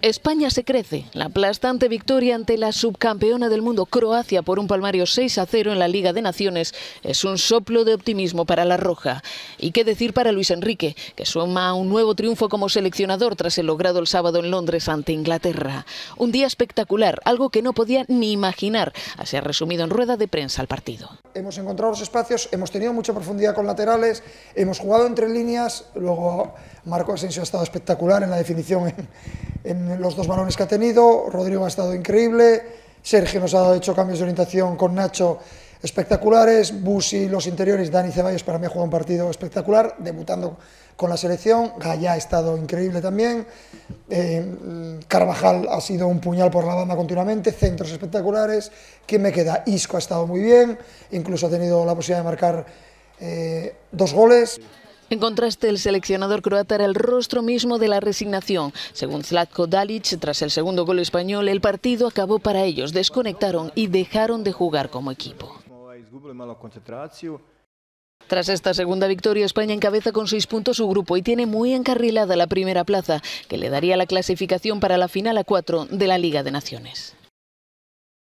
España se crece. La aplastante victoria ante la subcampeona del mundo Croacia por un palmario 6 a 0 en la Liga de Naciones es un soplo de optimismo para la Roja. Y qué decir para Luis Enrique, que suma un nuevo triunfo como seleccionador tras el logrado el sábado en Londres ante Inglaterra. Un día espectacular, algo que no podía ni imaginar. así ha resumido en rueda de prensa el partido hemos encontrado los espacios, hemos tenido mucha profundidad con laterales, hemos jugado entre líneas, luego Marco Asensio ha estado espectacular en la definición en, los dos balones que ha tenido, Rodrigo ha estado increíble, Sergio nos ha hecho cambios de orientación con Nacho espectaculares. Busi, los interiores, Dani Ceballos para mí ha jugado un partido espectacular, debutando con la selección. Gaya ha estado increíble también. Eh, Carvajal ha sido un puñal por la banda continuamente. Centros espectaculares. ¿Quién me queda? Isco ha estado muy bien. Incluso ha tenido la posibilidad de marcar eh, dos goles. En contraste, el seleccionador croata era el rostro mismo de la resignación. Según Zlatko Dalic, tras el segundo gol español, el partido acabó para ellos, desconectaron y dejaron de jugar como equipo. Tras esta segunda victoria, España encabeza con seis puntos su grupo y tiene muy encarrilada la primera plaza, que le daría la clasificación para la final a cuatro de la Liga de Naciones.